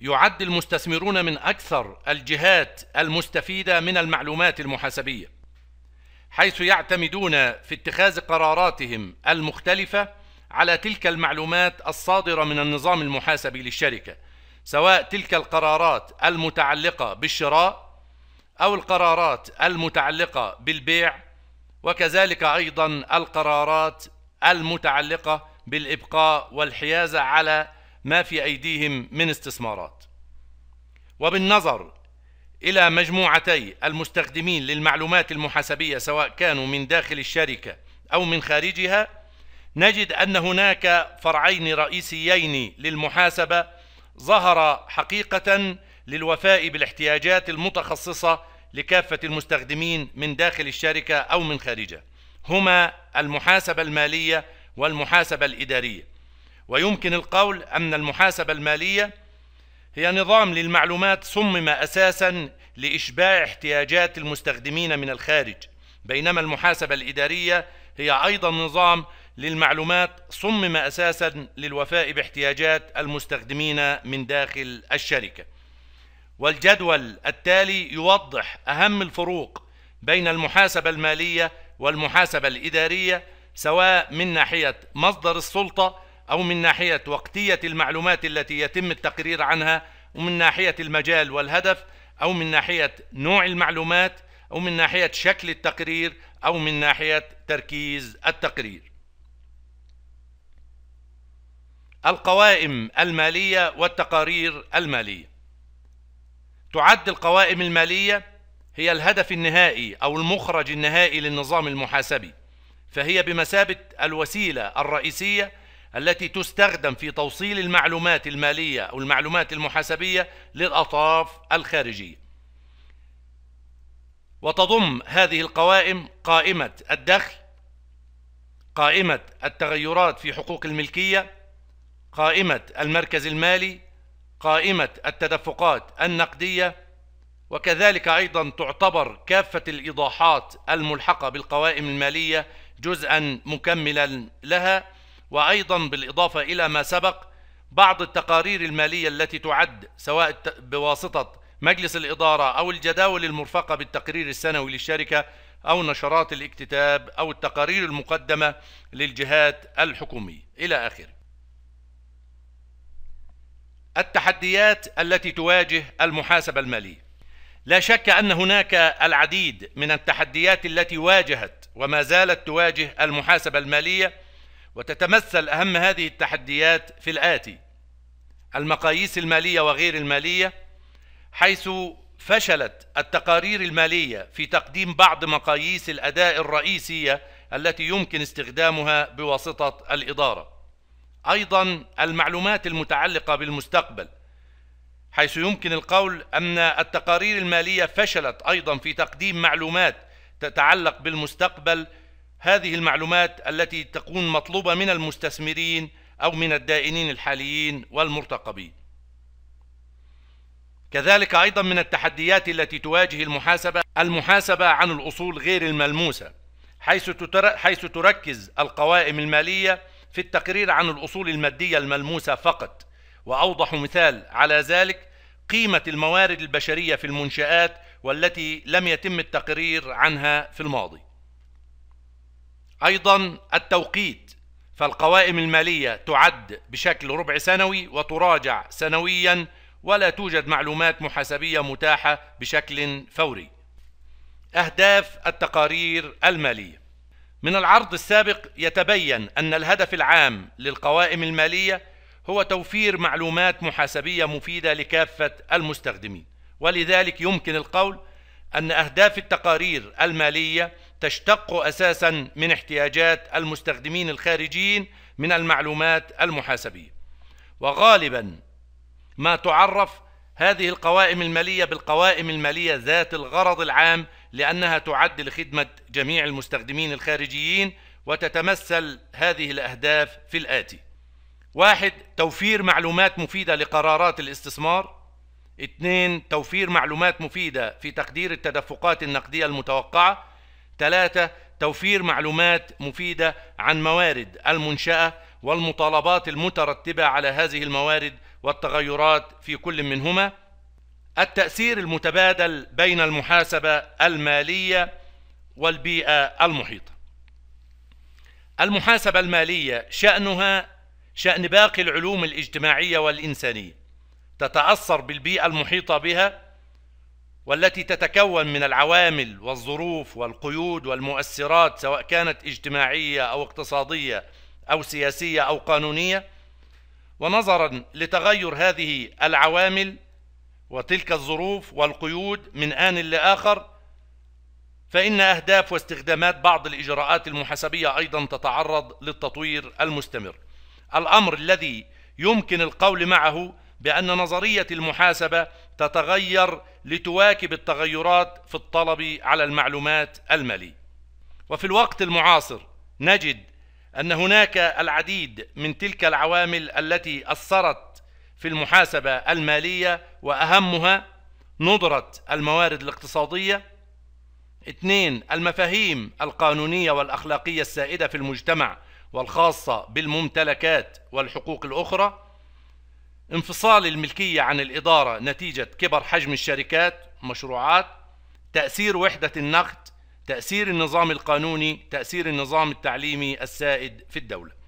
يعد المستثمرون من أكثر الجهات المستفيدة من المعلومات المحاسبية حيث يعتمدون في اتخاذ قراراتهم المختلفة على تلك المعلومات الصادرة من النظام المحاسبي للشركة سواء تلك القرارات المتعلقة بالشراء أو القرارات المتعلقة بالبيع وكذلك أيضا القرارات المتعلقة بالإبقاء والحيازة على ما في أيديهم من استثمارات وبالنظر إلى مجموعتي المستخدمين للمعلومات المحاسبية سواء كانوا من داخل الشركة أو من خارجها نجد أن هناك فرعين رئيسيين للمحاسبة ظهر حقيقة للوفاء بالاحتياجات المتخصصة لكافة المستخدمين من داخل الشركة أو من خارجها هما المحاسبة المالية والمحاسبة الإدارية ويمكن القول أن المحاسبة المالية هي نظام للمعلومات صمم أساسا لإشباع احتياجات المستخدمين من الخارج بينما المحاسبة الإدارية هي أيضا نظام للمعلومات صمم أساسا للوفاء باحتياجات المستخدمين من داخل الشركة والجدول التالي يوضح أهم الفروق بين المحاسبة المالية والمحاسبة الإدارية سواء من ناحية مصدر السلطة أو من ناحية وقتية المعلومات التي يتم التقرير عنها ومن ناحية المجال والهدف أو من ناحية نوع المعلومات أو من ناحية شكل التقرير أو من ناحية تركيز التقرير القوائم المالية والتقارير المالية تعد القوائم المالية هي الهدف النهائي أو المخرج النهائي للنظام المحاسبي فهي بمثابة الوسيلة الرئيسية التي تستخدم في توصيل المعلومات المالية أو المعلومات المحاسبية للأطراف الخارجية وتضم هذه القوائم قائمة الدخل قائمة التغيرات في حقوق الملكية قائمة المركز المالي قائمة التدفقات النقدية وكذلك أيضا تعتبر كافة الإيضاحات الملحقة بالقوائم المالية جزءا مكملا لها وأيضا بالإضافة إلى ما سبق بعض التقارير المالية التي تعد سواء بواسطة مجلس الإدارة أو الجداول المرفقة بالتقرير السنوي للشركة أو نشرات الاكتتاب أو التقارير المقدمة للجهات الحكومية إلى آخره التحديات التي تواجه المحاسبة المالية لا شك أن هناك العديد من التحديات التي واجهت وما زالت تواجه المحاسبة المالية وتتمثل أهم هذه التحديات في الآتي المقاييس المالية وغير المالية حيث فشلت التقارير المالية في تقديم بعض مقاييس الأداء الرئيسية التي يمكن استخدامها بواسطة الإدارة أيضا المعلومات المتعلقة بالمستقبل حيث يمكن القول أن التقارير المالية فشلت أيضا في تقديم معلومات تتعلق بالمستقبل هذه المعلومات التي تكون مطلوبة من المستثمرين أو من الدائنين الحاليين والمرتقبين كذلك أيضا من التحديات التي تواجه المحاسبة المحاسبة عن الأصول غير الملموسة حيث, حيث تركز القوائم المالية في التقرير عن الأصول المادية الملموسة فقط وأوضح مثال على ذلك قيمة الموارد البشرية في المنشآت والتي لم يتم التقرير عنها في الماضي أيضا التوقيت فالقوائم المالية تعد بشكل ربع سنوي وتراجع سنويا ولا توجد معلومات محاسبية متاحة بشكل فوري أهداف التقارير المالية من العرض السابق يتبين أن الهدف العام للقوائم المالية هو توفير معلومات محاسبية مفيدة لكافة المستخدمين ولذلك يمكن القول أن أهداف التقارير المالية تشتق أساسا من احتياجات المستخدمين الخارجيين من المعلومات المحاسبية وغالبا ما تعرف هذه القوائم المالية بالقوائم المالية ذات الغرض العام لأنها تعد لخدمة جميع المستخدمين الخارجيين وتتمثل هذه الأهداف في الآتي واحد توفير معلومات مفيدة لقرارات الاستثمار اثنين توفير معلومات مفيدة في تقدير التدفقات النقدية المتوقعة ثلاثة توفير معلومات مفيدة عن موارد المنشأة والمطالبات المترتبة على هذه الموارد والتغيرات في كل منهما التأثير المتبادل بين المحاسبة المالية والبيئة المحيطة المحاسبة المالية شأنها شأن باقي العلوم الاجتماعية والإنسانية تتأثر بالبيئة المحيطة بها والتي تتكون من العوامل والظروف والقيود والمؤثرات سواء كانت اجتماعية أو اقتصادية أو سياسية أو قانونية ونظرا لتغير هذه العوامل وتلك الظروف والقيود من آن لآخر فإن أهداف واستخدامات بعض الإجراءات المحاسبية أيضا تتعرض للتطوير المستمر الأمر الذي يمكن القول معه بأن نظرية المحاسبة تتغير لتواكب التغيرات في الطلب على المعلومات المالية وفي الوقت المعاصر نجد أن هناك العديد من تلك العوامل التي أثرت في المحاسبة المالية وأهمها ندرة الموارد الاقتصادية اثنين المفاهيم القانونية والأخلاقية السائدة في المجتمع والخاصة بالممتلكات والحقوق الأخرى انفصال الملكية عن الإدارة نتيجة كبر حجم الشركات مشروعات تأثير وحدة النقد تأثير النظام القانوني تأثير النظام التعليمي السائد في الدولة